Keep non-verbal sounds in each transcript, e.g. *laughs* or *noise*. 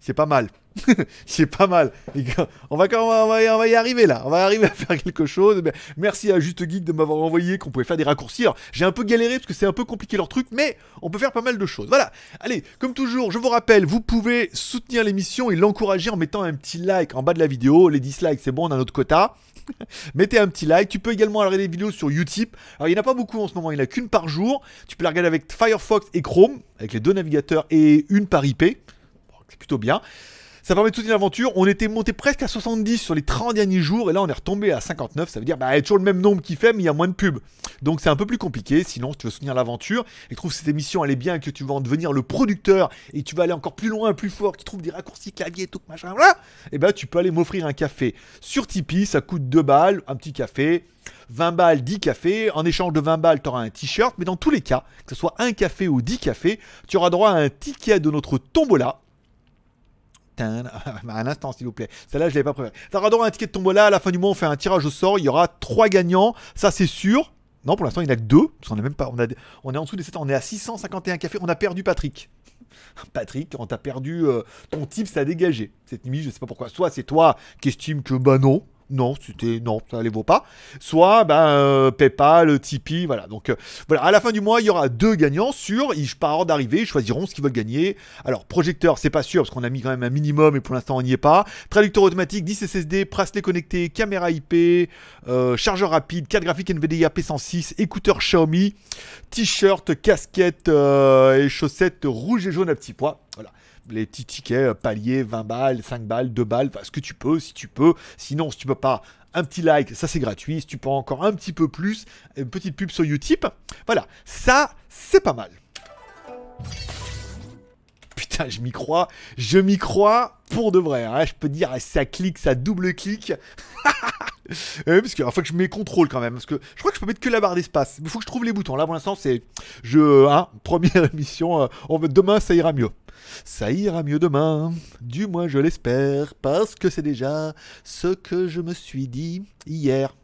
C'est pas mal. *laughs* c'est pas mal. On va, quand on, va, y arriver là. On va arriver à faire quelque chose. Merci à Juste Geek de m'avoir envoyé qu'on pouvait faire des raccourcis. J'ai un peu galéré parce que c'est un peu compliqué leur truc, mais on peut faire pas mal de choses. Voilà. Allez, comme toujours, je vous rappelle, vous pouvez soutenir l'émission et l'encourager en mettant un petit like en bas de la vidéo. Les dislikes, c'est bon, on a notre quota. *laughs* Mettez un petit like. Tu peux également regarder des vidéos sur YouTube. Alors, il n'y en a pas beaucoup en ce moment, il n'y en a qu'une par jour. Tu peux la regarder avec Firefox et Chrome, avec les deux navigateurs, et une par IP. c'est plutôt bien. Ça permet de soutenir l'aventure. On était monté presque à 70 sur les 30 derniers jours et là on est retombé à 59. Ça veut dire bah il toujours le même nombre qui fait mais il y a moins de pubs. Donc c'est un peu plus compliqué. Sinon, si tu veux soutenir l'aventure et que trouves cette émission elle est bien que tu veux en devenir le producteur et tu vas aller encore plus loin, plus fort, Tu trouve des raccourcis clavier et tout machin, voilà, et eh ben, tu peux aller m'offrir un café sur Tipeee. Ça coûte 2 balles, un petit café. 20 balles, 10 cafés. En échange de 20 balles, tu auras un t-shirt. Mais dans tous les cas, que ce soit un café ou 10 cafés, tu auras droit à un ticket de notre tombola *laughs* un instant, s'il vous plaît. Celle-là, je ne l'ai pas prévu. Ça va un ticket de tombola. À la fin du mois, on fait un tirage au sort. Il y aura trois gagnants. Ça, c'est sûr. Non, pour l'instant, il n'y en a que deux. on, est même pas, on, est en dessous des 7 On est à 651 cafés. On a perdu Patrick. *laughs* Patrick, on t'a perdu euh, ton type, ça a dégagé. Cette nuit, je ne sais pas pourquoi. Soit c'est toi qui estime que bah non, non, ça non, ça les vaut pas. Soit ben, euh, PayPal, Tipeee, voilà. Donc euh, voilà, à la fin du mois, il y aura deux gagnants sur, ils, partent d'arriver, d'arrivée, ils choisiront ce qu'ils veulent gagner. Alors, projecteur, c'est pas sûr parce qu'on a mis quand même un minimum et pour l'instant on n'y est pas. Traducteur automatique, 10 SSD, bracelet connecté, caméra IP, euh, chargeur rapide, carte graphique NVIDIA P106, écouteur Xiaomi, t-shirt, casquette et chaussettes rouges et jaunes à petits pois. Voilà les petits tickets euh, paliers, 20 balles, 5 balles, 2 balles, enfin, ce que tu peux, si tu peux. Sinon, si tu peux pas, un petit like, ça c'est gratuit. Si tu peux encore un petit peu plus, une petite pub sur Utip. Voilà, ça c'est pas mal. Putain, je m'y crois, je m'y crois pour de vrai. Hein. Je peux dire, ça clique, ça double clique. *laughs* Eh parce que, enfin, que je mets contrôle quand même. Parce que je crois que je peux mettre que la barre d'espace. Il faut que je trouve les boutons. Là, pour l'instant, c'est. Je. Hein, *laughs* première mission. Euh, on, demain, ça ira mieux. Ça ira mieux demain. Du moins, je l'espère. Parce que c'est déjà ce que je me suis dit hier.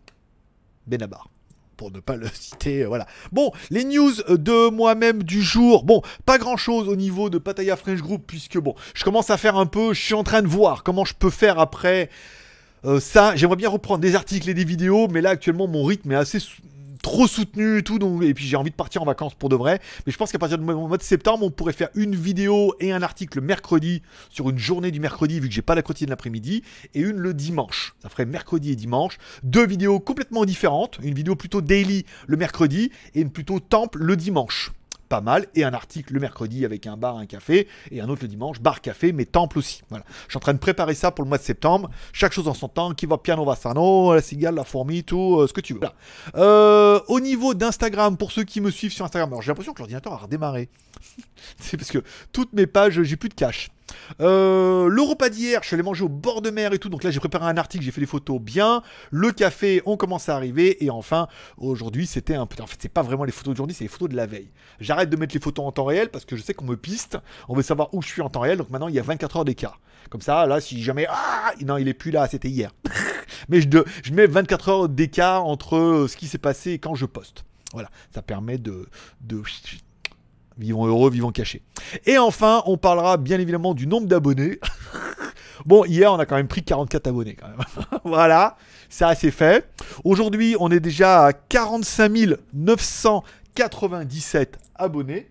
Benabar pour ne pas le citer, euh, voilà. Bon, les news de moi-même du jour, bon, pas grand-chose au niveau de Pataya French Group, puisque bon, je commence à faire un peu, je suis en train de voir comment je peux faire après euh, ça, j'aimerais bien reprendre des articles et des vidéos, mais là actuellement mon rythme est assez trop soutenu et tout, donc, et puis j'ai envie de partir en vacances pour de vrai. Mais je pense qu'à partir du mois de septembre, on pourrait faire une vidéo et un article mercredi sur une journée du mercredi, vu que j'ai pas la de l'après-midi, et une le dimanche. Ça ferait mercredi et dimanche. Deux vidéos complètement différentes, une vidéo plutôt daily le mercredi et une plutôt temple le dimanche pas mal, et un article le mercredi avec un bar, un café, et un autre le dimanche, bar, café, mais temple aussi. Voilà. Je suis en train de préparer ça pour le mois de septembre. Chaque chose en son temps, qui va piano sano, la cigale, la fourmi, tout euh, ce que tu veux. Euh, au niveau d'Instagram, pour ceux qui me suivent sur Instagram, alors j'ai l'impression que l'ordinateur a redémarré. *laughs* C'est parce que toutes mes pages, j'ai plus de cache. Euh, Le repas d'hier, je allé manger au bord de mer et tout. Donc là, j'ai préparé un article, j'ai fait des photos bien. Le café, on commence à arriver. Et enfin, aujourd'hui, c'était un peu. En fait, c'est pas vraiment les photos d'aujourd'hui, c'est les photos de la veille. J'arrête de mettre les photos en temps réel parce que je sais qu'on me piste. On veut savoir où je suis en temps réel. Donc maintenant, il y a 24 heures d'écart. Comme ça, là, si jamais. Ah Non, il est plus là, c'était hier. *laughs* Mais je, je mets 24 heures d'écart entre ce qui s'est passé et quand je poste. Voilà, ça permet de Vivons heureux, vivons cachés. Et enfin, on parlera bien évidemment du nombre d'abonnés. *laughs* bon, hier, on a quand même pris 44 abonnés quand même. *laughs* voilà, ça c'est fait. Aujourd'hui, on est déjà à 45 997 abonnés.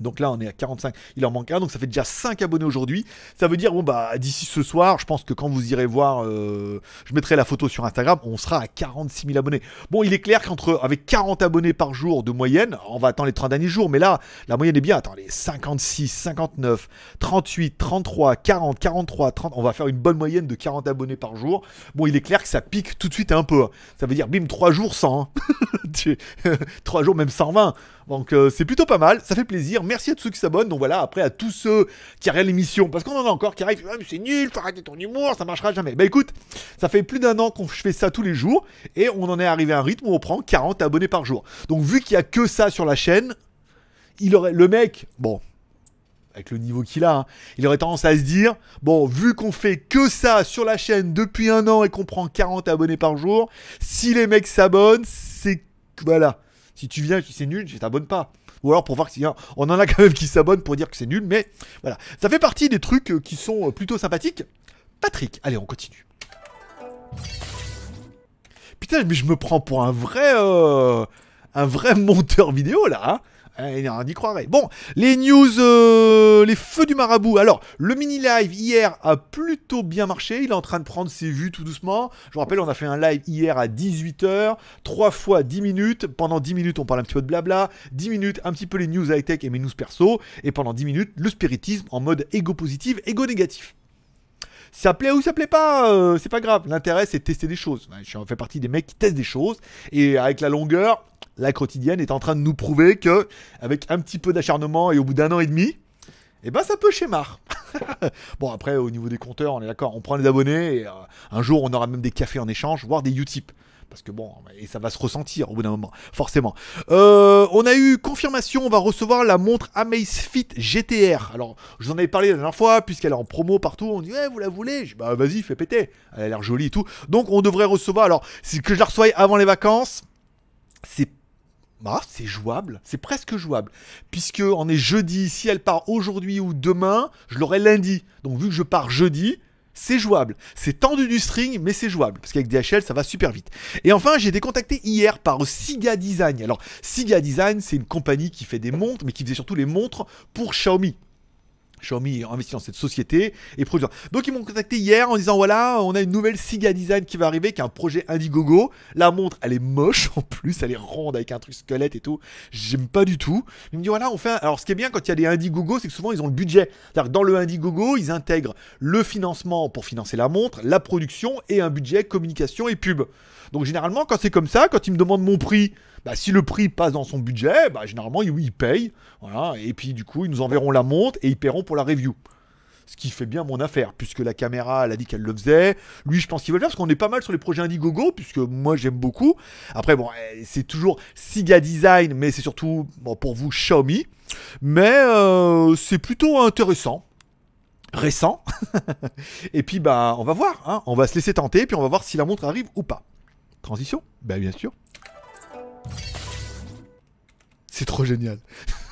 Donc là, on est à 45. Il en manque un, donc ça fait déjà 5 abonnés aujourd'hui. Ça veut dire, bon, bah, d'ici ce soir, je pense que quand vous irez voir, euh, je mettrai la photo sur Instagram, on sera à 46 000 abonnés. Bon, il est clair qu'entre, avec 40 abonnés par jour de moyenne, on va attendre les 30 derniers jours, mais là, la moyenne est bien. Attendez, 56, 59, 38, 33, 40, 43, 30. On va faire une bonne moyenne de 40 abonnés par jour. Bon, il est clair que ça pique tout de suite un peu. Hein. Ça veut dire, bim, 3 jours 100. 3 hein. *laughs* *laughs* jours, même 120. Donc, euh, c'est plutôt pas mal. Ça fait plaisir merci à tous ceux qui s'abonnent. Donc voilà, après à tous ceux qui regardent l'émission, parce qu'on en a encore qui arrivent, ah, c'est nul, faut arrêter ton humour, ça marchera jamais. Bah écoute, ça fait plus d'un an qu'on fait ça tous les jours et on en est arrivé à un rythme où on prend 40 abonnés par jour. Donc vu qu'il y a que ça sur la chaîne, il aurait le mec, bon, avec le niveau qu'il a, hein, il aurait tendance à se dire bon, vu qu'on fait que ça sur la chaîne depuis un an et qu'on prend 40 abonnés par jour, si les mecs s'abonnent, c'est voilà. Si tu viens, tu c'est nul, tu t'abonne pas. Ou alors pour voir si on en a quand même qui s'abonnent pour dire que c'est nul, mais voilà. Ça fait partie des trucs euh, qui sont euh, plutôt sympathiques. Patrick, allez, on continue. Putain, mais je me prends pour un vrai... Euh, un vrai *laughs* monteur vidéo, là. Hein Hein, a rien d'y croirait. Bon, les news, euh, les feux du marabout. Alors, le mini-live hier a plutôt bien marché. Il est en train de prendre ses vues tout doucement. Je vous rappelle, on a fait un live hier à 18h, trois fois 10 minutes. Pendant 10 minutes, on parle un petit peu de blabla. 10 minutes, un petit peu les news high-tech et mes news perso. Et pendant 10 minutes, le spiritisme en mode égo positif, égo négatif ça plaît ou ça plaît pas, euh, c'est pas grave. L'intérêt c'est de tester des choses. Je fais partie des mecs qui testent des choses et avec la longueur, la quotidienne est en train de nous prouver que, avec un petit peu d'acharnement et au bout d'un an et demi, eh ben ça peut schémar. *laughs* bon après au niveau des compteurs, on est d'accord, on prend les abonnés et euh, un jour on aura même des cafés en échange, voire des Utip. Parce que bon, et ça va se ressentir au bout d'un moment, forcément. Euh, on a eu confirmation, on va recevoir la montre Amazfit GTR. Alors, je vous en avais parlé la dernière fois, puisqu'elle est en promo partout. On dit, eh, vous la voulez je Bah, vas-y, fais péter. Elle a l'air jolie et tout. Donc, on devrait recevoir. Alors, que je la reçois avant les vacances, c'est ah, c'est jouable, c'est presque jouable. Puisque on est jeudi, si elle part aujourd'hui ou demain, je l'aurai lundi. Donc vu que je pars jeudi, c'est jouable. C'est tendu du string, mais c'est jouable. Parce qu'avec DHL, ça va super vite. Et enfin, j'ai été contacté hier par Siga Design. Alors, Siga Design, c'est une compagnie qui fait des montres, mais qui faisait surtout les montres pour Xiaomi. Xiaomi investi dans cette société et produire Donc ils m'ont contacté hier en disant voilà, on a une nouvelle Siga Design qui va arriver, qui est un projet Indiegogo. La montre, elle est moche *laughs* en plus, elle est ronde avec un truc squelette et tout. J'aime pas du tout. Ils me dit voilà, on fait. Alors ce qui est bien quand il y a des Indiegogo, c'est que souvent ils ont le budget. C'est-à-dire que dans le Indiegogo, ils intègrent le financement pour financer la montre, la production et un budget communication et pub. Donc généralement, quand c'est comme ça, quand il me demande mon prix, bah, si le prix passe dans son budget, bah, généralement, oui, il paye. Voilà, et puis du coup, ils nous enverront la montre et ils paieront pour la review. Ce qui fait bien mon affaire, puisque la caméra, elle a dit qu'elle le faisait. Lui, je pense qu'il va le faire, parce qu'on est pas mal sur les projets Indiegogo, puisque moi, j'aime beaucoup. Après, bon, eh, c'est toujours Siga Design, mais c'est surtout, pour vous, Xiaomi. Mais euh, c'est plutôt intéressant récent. *laughs* et puis bah on va voir, hein. on va se laisser tenter, puis on va voir si la montre arrive ou pas. Transition Bah bien sûr. C'est trop génial.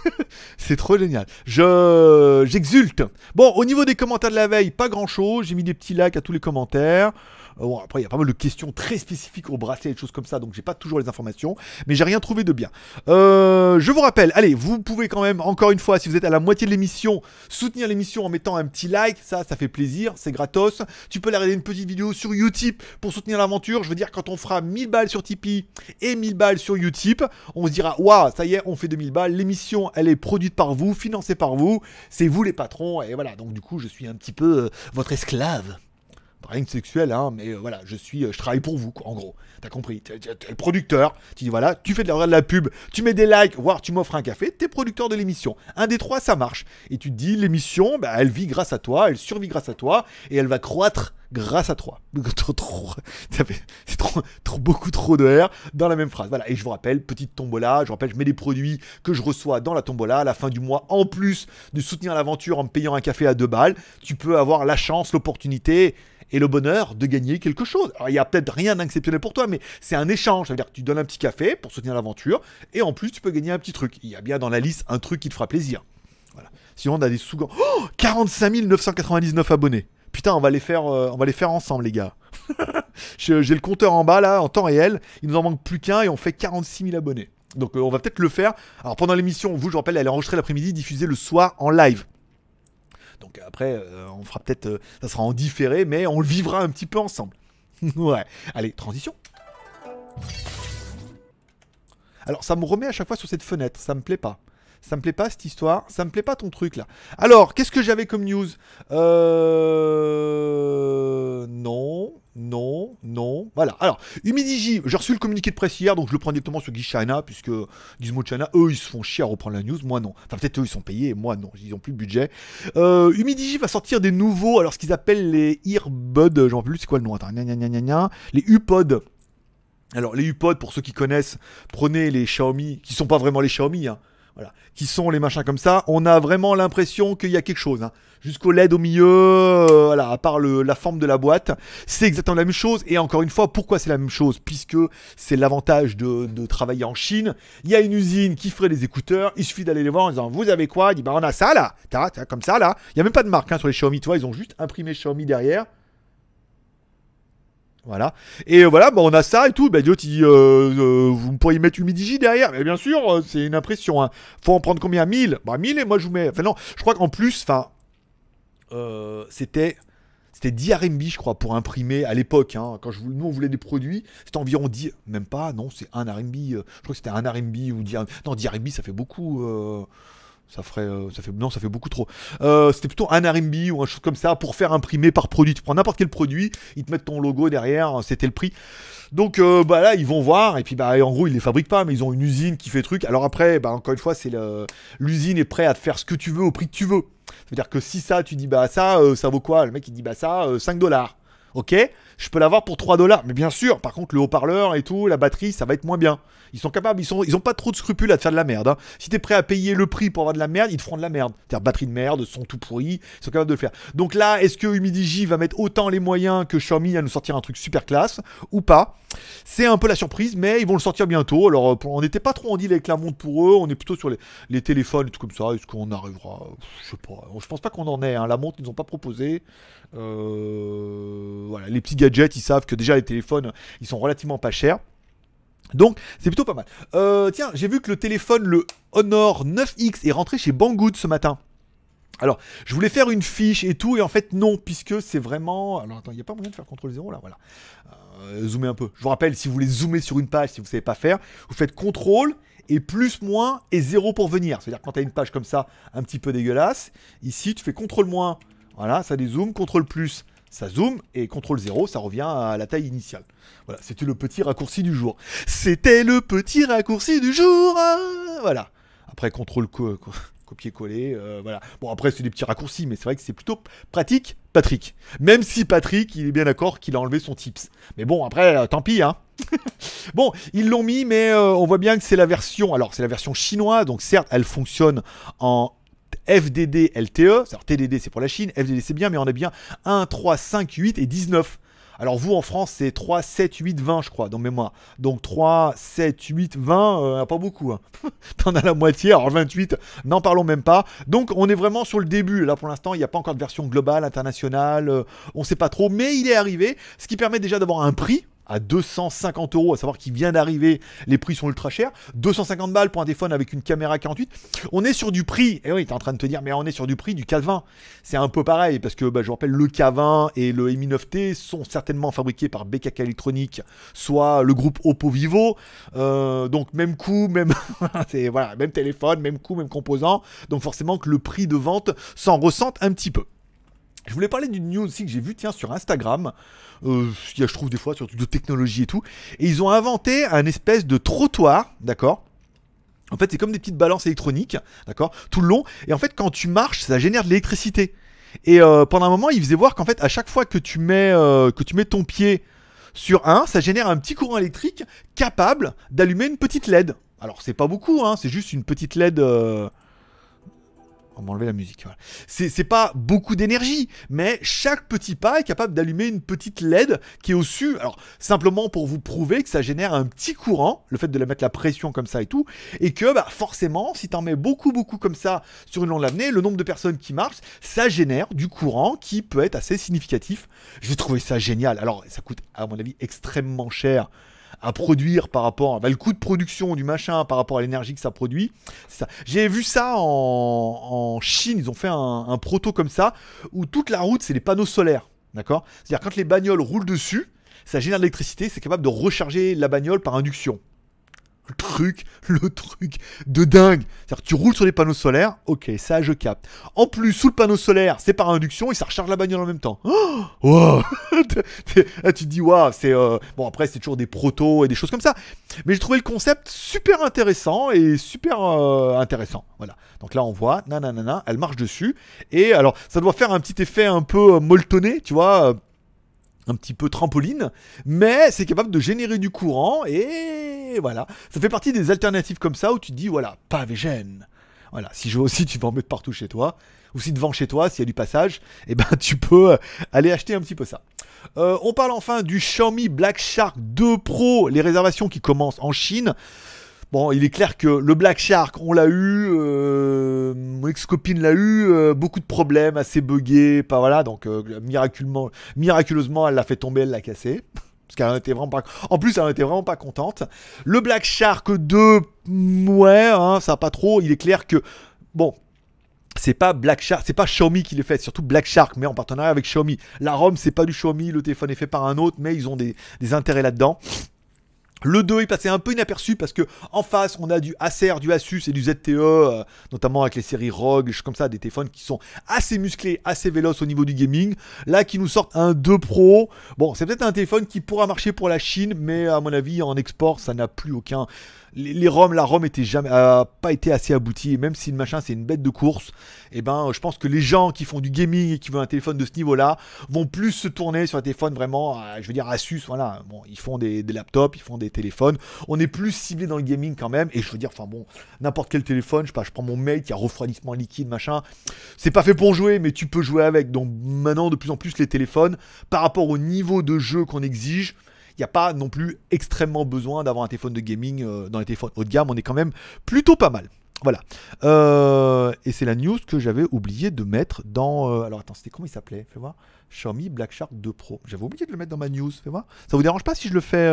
*laughs* c'est trop génial. Je j'exulte. Bon, au niveau des commentaires de la veille, pas grand-chose. J'ai mis des petits likes à tous les commentaires. Euh, bon, après, il y a pas mal de questions très spécifiques au bracelet et des choses comme ça, donc j'ai pas toujours les informations, mais j'ai rien trouvé de bien. Euh, je vous rappelle, allez, vous pouvez quand même, encore une fois, si vous êtes à la moitié de l'émission, soutenir l'émission en mettant un petit like, ça, ça fait plaisir, c'est gratos. Tu peux aller regarder une petite vidéo sur Utip pour soutenir l'aventure. Je veux dire, quand on fera 1000 balles sur Tipeee et 1000 balles sur Utip, on se dira, waouh, ça y est, on fait 2000 balles, l'émission, elle est produite par vous, financée par vous, c'est vous les patrons, et voilà, donc du coup, je suis un petit peu euh, votre esclave rien de sexuel, hein, mais euh, voilà, je suis, euh, je travaille pour vous, quoi, en gros. T'as compris T'es le producteur, tu dis voilà, tu fais de la, de la pub, tu mets des likes, voire tu m'offres un café, t'es producteur de l'émission. Un des trois, ça marche. Et tu te dis, l'émission, bah, elle vit grâce à toi, elle survit grâce à toi, et elle va croître grâce à toi. *laughs* Trop, trop, trop, beaucoup trop de R dans la même phrase. Voilà, et je vous rappelle, petite tombola, je vous rappelle, je mets des produits que je reçois dans la tombola à la fin du mois, en plus de soutenir l'aventure en me payant un café à deux balles, tu peux avoir la chance, l'opportunité et le bonheur de gagner quelque chose. Alors, il n'y a peut-être rien d'exceptionnel pour toi, mais c'est un échange. Ça veut dire que tu donnes un petit café pour soutenir l'aventure, et en plus, tu peux gagner un petit truc. Il y a bien dans la liste un truc qui te fera plaisir. Voilà. Sinon, on a des sous oh 45 999 abonnés. Putain, on va les faire, euh, on va les faire ensemble, les gars. *laughs* J'ai le compteur en bas, là, en temps réel. Il nous en manque plus qu'un et on fait 46 000 abonnés. Donc, euh, on va peut-être le faire. Alors, pendant l'émission, vous, je vous rappelle, elle est enregistrée l'après-midi, diffusée le soir en live. Donc euh, après, euh, on fera peut-être, euh, ça sera en différé, mais on le vivra un petit peu ensemble. *laughs* ouais. Allez, transition. Alors ça me remet à chaque fois sur cette fenêtre, ça me plaît pas. Ça me plaît pas cette histoire. Ça me plaît pas ton truc là. Alors, qu'est-ce que j'avais comme news Euh. Non. Non, non, voilà. Alors, UMIDIGI, j'ai reçu le communiqué de presse hier, donc je le prends directement sur Gishina, puisque Gizmo eux, ils se font chier à reprendre la news, moi non. Enfin, peut-être eux, ils sont payés, moi non, ils ont plus de budget. Euh, va sortir des nouveaux, alors ce qu'ils appellent les earbuds, j'en plus, c'est quoi le nom Attends, gna, gna, gna, les UPods. Alors les U-Pods, pour ceux qui connaissent, prenez les Xiaomi, qui sont pas vraiment les Xiaomi, hein, voilà. Qui sont les machins comme ça. On a vraiment l'impression qu'il y a quelque chose. Hein. Jusqu'au LED au milieu, euh, voilà, à part la forme de la boîte. C'est exactement la même chose. Et encore une fois, pourquoi c'est la même chose Puisque c'est l'avantage de, travailler en Chine. Il y a une usine qui ferait les écouteurs. Il suffit d'aller les voir en disant Vous avez quoi Il dit Bah, on a ça là. comme ça là. Il n'y a même pas de marque hein, sur les Xiaomi. Tu ils ont juste imprimé Xiaomi derrière. Voilà. Et euh, voilà, bah, on a ça et tout. Bah, euh, euh, vous pourriez mettre une Humidigi derrière. Mais bien sûr, c'est une impression. Hein. Faut en prendre combien 1000 Bah, 1000 et moi, je vous mets. Enfin, non, je crois qu'en plus, c'était c'était 10 RMB, je crois, pour imprimer à l'époque. Hein. quand je, nous, on voulait des produits, c'était environ 10, même pas, non, c'est 1 RMB. je crois que c'était 1 RMB ou 10, non, 10 RMB, ça fait beaucoup. Ça ferait, euh, ça fait, non, ça fait beaucoup trop. Euh, c'était plutôt un RMB ou un chose comme ça pour faire imprimer par produit. Tu prends n'importe quel produit, ils te mettent ton logo derrière, euh, c'était le prix. Donc bah là, ils vont voir et puis bah en gros, ils les fabriquent pas, mais ils ont une usine qui fait truc. Alors après, bah encore une fois, c'est l'usine est prête à te faire ce que tu veux au prix que tu veux. C'est-à-dire que si ça, tu dis bah ça, ça vaut quoi Le mec il dit bah ça, 5 dollars. Ok Je peux l'avoir pour 3 dollars. Mais bien sûr, par contre, le haut-parleur et tout, la batterie, ça va être moins bien. Ils sont capables, ils, sont, ils ont pas trop de scrupules à te faire de la merde. Hein. Si t'es prêt à payer le prix pour avoir de la merde, ils te feront de la merde. C'est-à-dire batterie de merde, sont tout pourris, ils sont capables de le faire. Donc là, est-ce que Humidigi va mettre autant les moyens que Xiaomi à nous sortir un truc super classe ou pas C'est un peu la surprise, mais ils vont le sortir bientôt. Alors, euh, on n'était pas trop en deal avec la montre pour eux, on est plutôt sur les, téléphones et tout comme ça. Est-ce qu'on arrivera Je sais pas. Je pense pas qu'on en est. Hein. La montre, ils ont pas proposé. Euh les petits gadgets, ils savent que déjà les téléphones, ils sont relativement pas chers. Donc c'est plutôt pas mal. Euh, tiens, j'ai vu que le téléphone, le Honor 9X, est rentré chez Banggood ce matin. Alors, je voulais faire une fiche et tout, et en fait non, puisque c'est vraiment... Alors attends, il n'y a pas moyen de faire CTRL 0 là, voilà. Euh, zoomer un peu. Je vous rappelle, si vous voulez zoomer sur une page, si vous ne savez pas faire, vous faites CTRL et plus moins et 0 pour venir. C'est-à-dire quand tu as une page comme ça, un petit peu dégueulasse, ici tu fais CTRL moins, voilà, ça dézoome, CTRL plus, ça zoome et contrôle 0, ça revient à la taille initiale. Voilà, c'était le petit raccourci du jour. C'était le petit raccourci du jour hein. Voilà. Après, contrôle copier-coller, euh, voilà. Bon, après, c'est des petits raccourcis, mais c'est vrai que c'est plutôt pratique, Patrick. Même si Patrick, il est bien d'accord qu'il a enlevé son tips. Mais bon, après, euh, tant pis, hein. *laughs* bon, ils l'ont mis, mais euh, on voit bien que c'est la version. Alors, c'est la version chinoise, donc certes, elle fonctionne en FDD, LTE. Alors TDD c'est pour la Chine, FDD c'est bien, mais on a bien 1, 3, 5, 8 et 19. Alors vous en France c'est 3, 7, 8, 20 je crois dans mémoire. Donc 3, 7, 8, 20, pas beaucoup. Hein. *laughs* T'en as la moitié, alors 28, n'en parlons même pas. Donc on est vraiment sur le début. Là pour l'instant il n'y a pas encore de version globale, internationale, euh, on ne sait pas trop, mais il est arrivé, ce qui permet déjà d'avoir un prix à 250 euros, à savoir qu'il vient d'arriver, les prix sont ultra chers. 250 balles pour un téléphone avec une caméra 48. On est sur du prix, et eh oui, t'es en train de te dire, mais on est sur du prix du K20. C'est un peu pareil, parce que bah, je vous rappelle, le K20 et le Mi9T sont certainement fabriqués par BKK Electronic, soit le groupe Oppo Vivo. Euh, donc même coût, même, *laughs* même téléphone, même coût, même composant. Donc forcément que le prix de vente s'en ressente un petit peu. Je voulais parler d'une news aussi que j'ai vue, tiens, sur Instagram. Euh, je trouve des fois, sur de technologie et tout. Et ils ont inventé un espèce de trottoir, d'accord en fait, c'est comme des petites balances électroniques, d'accord, tout le long. Et en fait, quand tu marches, ça génère de l'électricité. Et euh, pendant un moment, ils faisaient voir qu'en fait, à chaque fois que tu mets, euh, que tu mets ton pied sur un, ça génère un petit courant électrique capable d'allumer une petite LED. Alors, c'est pas beaucoup, hein, c'est juste une petite LED on enlever la musique. C'est pas beaucoup d'énergie, mais chaque petit pas est capable d'allumer une petite LED qui est au dessus. Alors, simplement pour vous prouver que ça génère un petit courant, le fait de la mettre la pression comme ça et tout, et que bah, forcément, si tu en mets beaucoup, beaucoup comme ça sur une longue lamnée, le nombre de personnes qui marchent, ça génère du courant qui peut être assez significatif. J'ai trouvé ça génial. Alors, ça coûte, à mon avis, extrêmement cher à produire par rapport à bah, le coût de production du machin par rapport à l'énergie que ça produit. J'ai vu ça en, Chine, ils ont fait un, un, proto comme ça où toute la route c'est les panneaux solaires, d'accord C'est-à-dire quand les bagnoles roulent dessus, ça génère de l'électricité, c'est capable de recharger la bagnole par induction le truc, le truc de dingue. C'est-à-dire tu roules sur les panneaux solaires, ok, ça je capte. En plus, sous le panneau solaire, c'est par induction et ça recharge la bagnole en même temps. *gasps* Oh *laughs* tu te dis, waouh, c'est. Euh, bon, après, c'est toujours des protos et des choses comme ça. Mais j'ai trouvé le concept super intéressant et super euh, intéressant. Voilà. Donc là, on voit, nanana, elle marche dessus. Et alors, ça doit faire un petit effet un peu euh, molletonné, tu vois un petit peu trampoline, mais c'est capable de générer du courant et voilà. Ça fait partie des alternatives comme ça où tu te dis, voilà, pas végène. Voilà, si je veux aussi, *laughs* tu vas en mettre partout chez toi. Ou si devant chez toi, s'il y a du passage, et eh ben, tu peux euh, aller acheter un petit peu ça. Euh, on parle enfin du Xiaomi Black Shark 2 Pro, les réservations qui commencent en Chine. Bon, il est clair que le Black Shark, on l'a eu, euh, mon ex-copine l'a eu, beaucoup de problèmes, assez buggé, pas voilà, donc miraculeusement, miraculeusement, elle l'a fait tomber, elle l'a cassé. *laughs* Parce qu'elle était vraiment pas. En plus, elle était vraiment pas contente. Le Black Shark 2, mm, ouais, hein, ça ça pas trop. Il est clair que. Bon, c'est pas Black Shark, c'est pas Xiaomi qui l'a fait, surtout Black Shark, mais en partenariat avec Xiaomi. La ROM, c'est pas du Xiaomi, le téléphone est fait par un autre, mais ils ont des intérêts là-dedans. Le 2 est passé un peu inaperçu parce que en face on a du Acer, du Asus et du ZTE, euh, notamment avec les séries ROG, comme ça, des téléphones qui sont assez musclés, assez véloces au niveau du gaming. Là qui nous sortent un 2 Pro. Bon, c'est peut-être un téléphone qui pourra marcher pour la Chine, mais à mon avis en export ça n'a plus aucun les, Roms, la Rome n'a jamais, pas été assez aboutie. Et même si le machin c'est une bête de course, et eh ben je pense que les gens qui font du gaming et qui veulent un téléphone de ce niveau-là vont plus se tourner sur un téléphone vraiment, euh, je veux dire Asus, voilà. Bon, ils font des, laptops, ils font des téléphones. On est plus ciblé dans le gaming quand même. Et je veux dire, enfin bon, n'importe quel téléphone, je sais pas, je prends mon Mate, il y a refroidissement liquide, machin. C'est pas fait pour jouer, mais tu peux jouer avec. Donc maintenant, de plus en plus les téléphones, par rapport au niveau de jeu qu'on exige n'y a pas non plus extrêmement besoin d'avoir un téléphone de gaming euh, dans les téléphones haut de gamme. On est quand même plutôt pas mal. Voilà. Euh, et c'est la news que j'avais oublié de mettre dans. Euh, alors attends, c'était comment il s'appelait Fais voir. Xiaomi Black Shark 2 Pro. J'avais oublié de le mettre dans ma news. Fais voir. Ça vous dérange pas si je le fais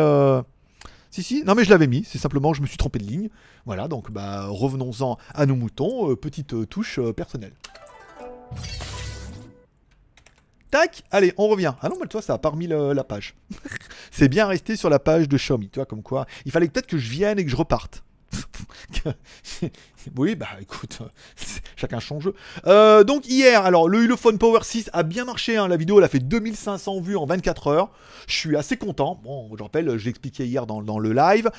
Si, si. Non, mais je l'avais mis. C'est simplement, je me suis trompé de ligne. Voilà, donc bah, revenons-en à nos moutons. petite touche personnelle allez, on revient. Ah non, mais toi, ça a parmi la page. *laughs* c'est bien resté sur la page de Xiaomi, toi, comme quoi. Il fallait peut-être que je vienne et que je reparte. *laughs* oui, bah écoute, *laughs* chacun son jeu. Euh, donc hier, alors le Ulefone Power 6 a bien marché. Hein. la vidéo, elle a fait 2500 vues en 24 heures. Je suis assez content. Bon, je rappelle, je l'expliquais hier dans le live.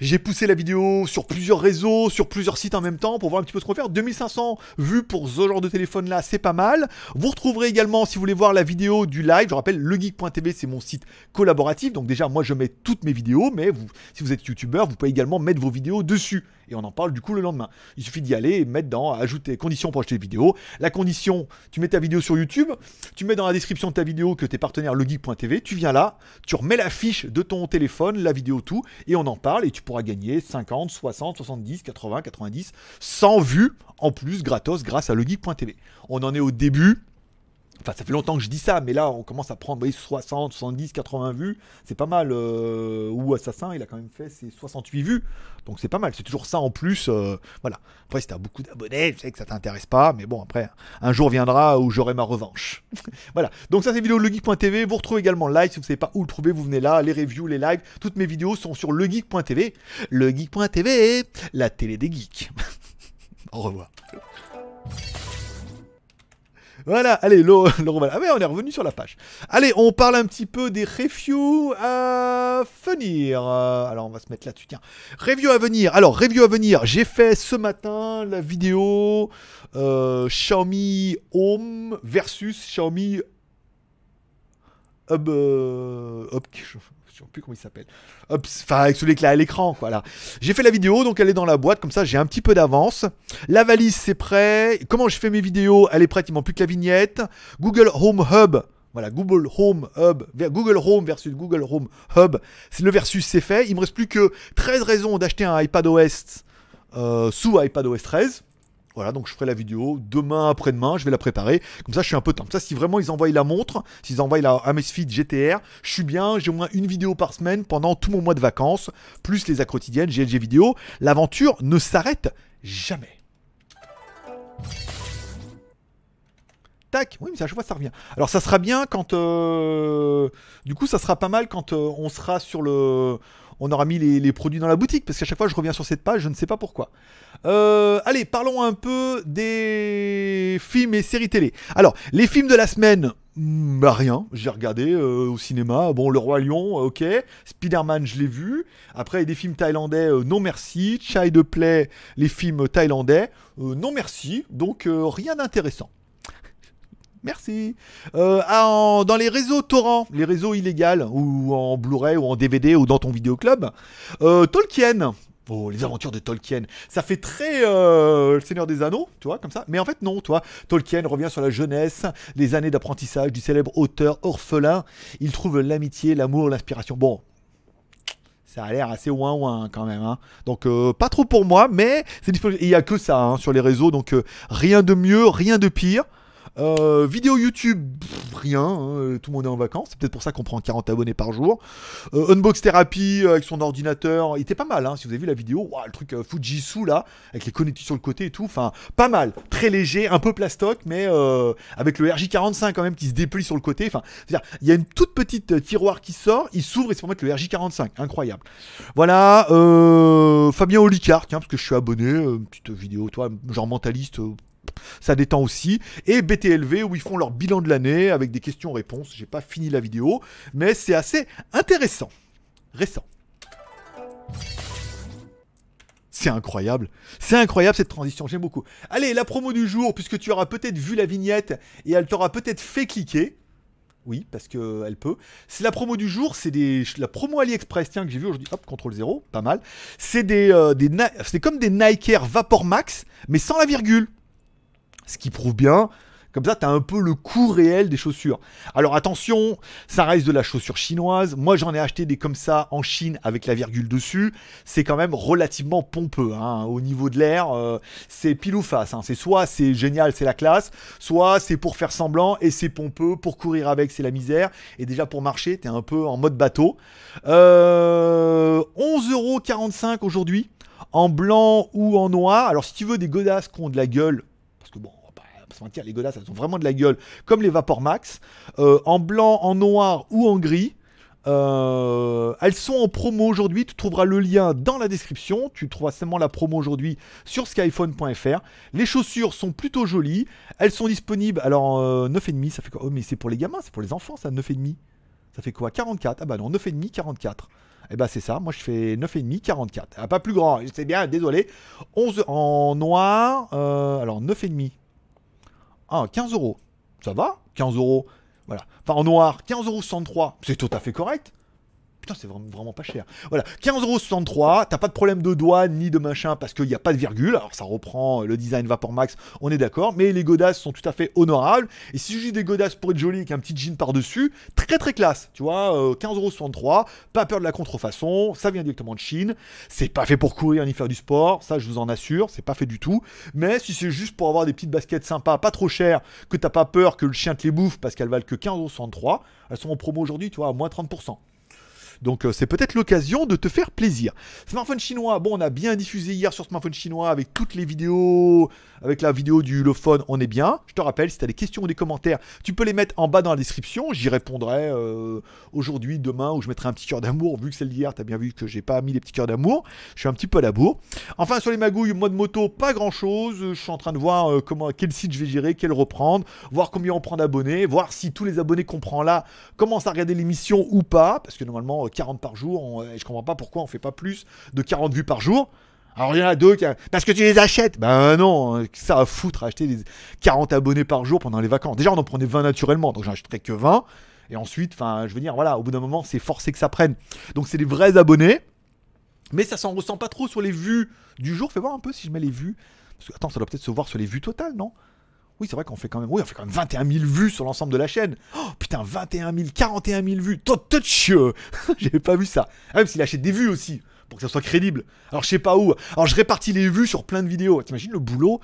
J'ai poussé la vidéo sur plusieurs réseaux, sur plusieurs sites en même temps pour voir un petit peu ce qu'on va faire. 2500 vues pour ce genre de téléphone là, c'est pas mal. Vous retrouverez également, si vous voulez voir la vidéo du live, je rappelle, legeek.tv, c'est mon site collaboratif. Donc déjà, moi, je mets toutes mes vidéos, mais si vous êtes youtubeur, vous pouvez également mettre vos vidéos dessus. Et on en parle du coup le lendemain. Il suffit d'y aller et mettre dans ajouter conditions pour acheter des vidéos. La condition, tu mets ta vidéo sur YouTube, tu mets dans la description de ta vidéo que tes partenaires legeek.tv, tu viens là, tu remets la fiche de ton téléphone, la vidéo, tout, et on en parle et tu peux gagner 50, 60, 70, 80, 90, 100 vues en plus gratos grâce à logique.tv On en est au début, Enfin, ça fait longtemps que je dis ça, mais là, on commence à prendre 60, 70, 80 vues. C'est pas mal. Euh, ou Assassin, il a quand même fait ses 68 vues. Donc, c'est pas mal. C'est toujours ça en plus. Euh, voilà. Après, si t'as beaucoup d'abonnés, je sais que ça t'intéresse pas. Mais bon, après, un jour viendra où j'aurai ma revanche. *laughs* voilà. Donc, ça, c'est legeek.tv. Vous retrouvez également live. Si vous ne savez pas où le trouver, vous venez là. Les reviews, les lives. Toutes mes vidéos sont sur legeek.tv. Legeek.tv, la télé des geeks. *laughs* Au revoir. Voilà, allez, le *laughs* roman. Ah oui, on est revenu sur la page. Allez, on parle un petit peu des reviews à venir. Euh, alors, on va se mettre là-dessus, tiens. Review à venir. Alors, review à venir. J'ai fait ce matin la vidéo euh, Xiaomi Home versus Xiaomi Hub... Euh, Hub plus comment il s'appelle. Enfin, avec celui qui à l'écran, J'ai fait la vidéo, donc elle est dans la boîte, comme ça j'ai un petit peu d'avance. La valise, c'est prêt. Comment je fais mes vidéos Elle est prête, il manque plus que la vignette. Google Home Hub. Voilà, Google Home Hub, Google Home versus Google Home Hub, c'est le versus c'est fait. Il me reste plus que 13 raisons d'acheter un iPad OS euh, sous iPad OS 13. Voilà, donc je ferai la vidéo demain, après-demain, je vais la préparer. Comme ça, je suis un peu temps. Comme ça, si vraiment ils envoient la montre, s'ils envoient la Amesfit GTR, je suis bien, j'ai au moins une vidéo par semaine pendant tout mon mois de vacances, plus les quotidiennes, GLG vidéo. L'aventure ne s'arrête jamais. Tac, oui, mais ça vois, ça revient. Alors ça sera bien quand. Euh, du coup, ça sera pas mal quand euh, on sera sur le on aura mis les, produits dans la boutique, parce qu'à chaque fois je reviens sur cette page, je ne sais pas pourquoi. Euh, allez, parlons un peu des films et séries télé. Alors, les films de la semaine, hmm, bah rien, j'ai regardé euh, au cinéma. Bon, Le Roi Lion, euh, ok. Spider-Man, je l'ai vu. Après, des films thaïlandais, non merci. Chai de Play, les films thaïlandais, non merci. Donc, rien d'intéressant. Merci. Euh, ah, dans les réseaux torrents, les réseaux illégaux, ou en Blu-ray, ou en DVD, ou dans ton vidéoclub, euh, Tolkien. Oh, les aventures de Tolkien. Ça fait très euh, Le Seigneur des Anneaux, tu vois, comme ça. Mais en fait, non, toi. Tolkien revient sur la jeunesse, les années d'apprentissage du célèbre auteur orphelin. Il trouve l'amitié, l'amour, l'inspiration. Bon, ça a l'air assez ouin ouin quand même. Hein. Donc pas trop pour moi, mais c'est Il n'y a que ça hein, sur les réseaux, donc rien de mieux, rien de pire. Euh, vidéo YouTube, rien. Hein, euh, tout le monde est en vacances. C'est peut-être pour ça qu'on prend 40 abonnés par jour. Euh, Unbox Therapy avec son ordinateur. Il était pas mal, hein, si vous avez vu la vidéo. le truc Fujitsu là, avec les connectiques sur le côté et tout. Enfin, pas mal. Très léger, un peu plastoc, mais avec le RJ45 quand même qui se déplie sur le côté. Enfin, c'est-à-dire, il y a une toute petite tiroir qui sort. Il s'ouvre et c'est pour mettre le RJ45. Incroyable. Voilà. Fabien Olicard, parce que je suis abonné. petite vidéo, toi, genre mentaliste ça détend aussi. Et BTLV où ils font leur bilan de l'année avec des questions-réponses. J'ai pas fini la vidéo, mais c'est assez intéressant. Récent. C'est incroyable. C'est incroyable cette transition, j'aime beaucoup. Allez, la promo du jour, puisque tu auras peut-être vu la vignette et elle t'aura peut-être fait cliquer. Oui, parce qu'elle peut. C'est la promo du jour, c'est des la promo AliExpress, tiens, que j'ai vu aujourd'hui. Hop, contrôle 0, pas mal. C'est des, euh, des c'est comme des Nike Air Vapor Max, mais sans la virgule. Ce qui prouve bien comme ça, tu as un peu le coût réel des chaussures. Alors attention, ça reste de la chaussure chinoise. Moi, j'en ai acheté des comme ça en Chine avec la virgule dessus. C'est quand même relativement pompeux. Hein. Au niveau de l'air, euh, c'est pile ou face. Hein. C'est soit c'est génial, c'est la classe, soit c'est pour faire semblant et c'est pompeux. Pour courir avec, c'est la misère. Et déjà pour marcher, tu es un peu en mode bateau. Euh, 11,45€ aujourd'hui. En blanc ou en noir. Alors si tu veux des godasses qui ont de la gueule, les godasses, elles ont vraiment de la gueule, comme les Vapor Max, euh, en blanc, en noir ou en gris. Euh, elles sont en promo aujourd'hui, tu trouveras le lien dans la description, tu trouveras seulement la promo aujourd'hui sur skyphone.fr. Les chaussures sont plutôt jolies, elles sont disponibles, alors 9,5, euh, ça fait quoi Oh mais c'est pour les gamins, c'est pour les enfants ça, 9,5 Ça fait quoi 44 Ah bah non, 9,5, 44 et eh ben c'est ça, moi je fais 9,5, 44. Ah, pas plus grand, c'est bien, désolé. 11 en noir, alors 9,5. 15 ah, euros. Ça va 15 euros. Voilà. Enfin, en noir, euros, c'est tout à fait correct c'est vraiment, pas cher. Voilà, 15,63€. T'as pas de problème de douane ni de machin parce qu'il n'y a pas de virgule. Alors ça reprend le design max, on est d'accord. Mais les godasses sont tout à fait honorables. Et si j'ai des godasses pour être joli avec un petit jean par-dessus, très très classe. Tu vois, 15,63€. Euh, pas peur de la contrefaçon. Ça vient directement de Chine. C'est pas fait pour courir ni faire du sport. Ça, je vous en assure. C'est pas fait du tout. Mais si c'est juste pour avoir des petites baskets sympas, pas trop chères, que t'as pas peur que le chien te les bouffe parce qu'elles valent que 15,63€, elles sont en promo aujourd'hui, tu vois, à moins 30%. Donc euh, c'est peut-être l'occasion de te faire plaisir. Smartphone chinois, bon, on a bien diffusé hier sur smartphone chinois avec toutes les vidéos, avec la vidéo du Lophone, on est bien. Je te rappelle, si tu as des questions ou des commentaires, tu peux les mettre en bas dans la description. J'y répondrai euh, aujourd'hui, demain, ou je mettrai un petit cœur d'amour. Vu que celle d'hier, tu as bien vu que j'ai pas mis les petits cœurs d'amour. Je suis un petit peu à la bourre. Enfin, sur les magouilles, mode moto, pas grand chose. Je suis en train de voir euh, comment, quel site je vais gérer, quel reprendre, voir combien on prend d'abonnés, voir si tous les abonnés qu'on prend là commencent à regarder l'émission ou pas. Parce que normalement, 40 par jour. et je comprends pas pourquoi on fait pas plus de 40 vues par jour. Alors il y en a deux qui. Parce que tu les achètes Ben non, ça à foutre, acheter des 40 abonnés par jour pendant les vacances. Déjà, on en prenait 20 naturellement, donc j'en achèterai que 20. Et ensuite, enfin, je veux dire, voilà, au bout d'un moment, c'est forcé que ça prenne. Donc c'est des vrais abonnés. Mais ça s'en ressent pas trop sur les vues du jour. Fais voir un peu si je mets les vues. Parce attends, ça doit peut-être se voir sur les vues totales, non oui, c'est vrai qu'on fait quand même. Oui, on fait quand même 21 000 vues sur l'ensemble de la chaîne. Oh putain, 21 000, 41 000 vues. Touch *laughs* J'avais pas vu ça. Ah, même s'il achète des vues aussi pour que ça soit crédible. Alors je sais pas où. Alors je répartis les vues sur plein de vidéos. T'imagines le boulot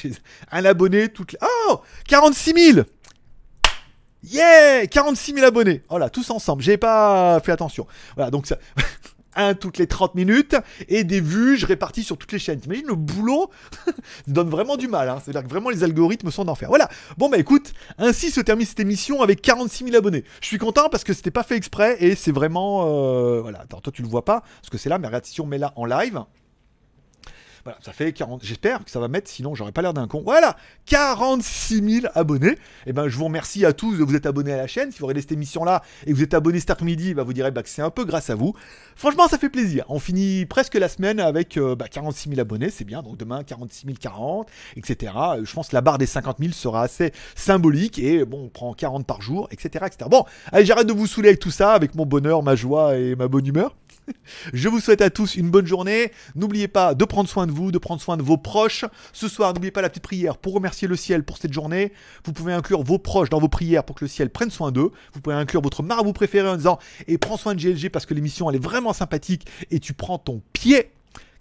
*laughs* Un abonné, toutes. Les... Oh 46 000 Yeah 46 000 abonnés. Voilà, oh tous ensemble. J'ai pas fait attention. Voilà, donc ça. *laughs* un toutes les 30 minutes et des vues je répartis sur toutes les chaînes. T'imagines le boulot *laughs* donne vraiment du mal. Hein. C'est-à-dire que vraiment les algorithmes sont d'enfer. Voilà. Bon bah écoute, ainsi se termine cette émission avec 46 000 abonnés. Je suis content parce que c'était pas fait exprès et c'est vraiment euh, voilà. Attends, toi tu le vois pas parce que c'est là, mais regarde si on met là en live. Voilà, ça fait 40. J'espère que ça va mettre, sinon j'aurais pas l'air d'un con. Voilà, 46 000 abonnés. Et eh ben, je vous remercie à tous de vous être abonnés à la chaîne. Si vous regardez cette émission-là et que vous êtes abonnés cet après-midi, bah, vous direz bah, que c'est un peu grâce à vous. Franchement, ça fait plaisir. On finit presque la semaine avec 46 euh, 000 bah, abonnés, c'est bien. Donc demain, 46 040, etc. Je pense que la barre des 50 000 sera assez symbolique. Et bon, on prend 40 par jour, etc. Bon, allez, j'arrête de vous saouler avec tout ça, avec mon bonheur, ma joie et ma bonne humeur. *laughs* Je vous souhaite à tous une bonne journée. N'oubliez pas de prendre soin de de vous, de prendre soin de vos proches. Ce soir, n'oubliez pas la petite prière pour remercier le ciel pour cette journée. Vous pouvez inclure vos proches dans vos prières pour que le ciel prenne soin d'eux. Vous pouvez inclure votre marabout préféré en disant et prends soin de GLG parce que l'émission elle est vraiment sympathique et tu prends ton pied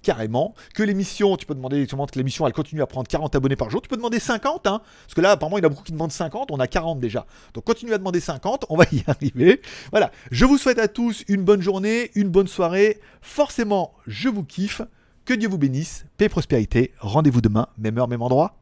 carrément. Que l'émission, tu peux demander, que l'émission elle continue à prendre 40 abonnés par jour, tu peux demander 50, hein, parce que là apparemment il y en a beaucoup qui demandent 50, on a 40 déjà. Donc continue à demander 50, on va y *laughs* arriver. Voilà, je vous souhaite à tous une bonne journée, une bonne soirée. Forcément, je vous kiffe. Que Dieu vous bénisse, paix et prospérité. Rendez-vous demain, même heure, même endroit.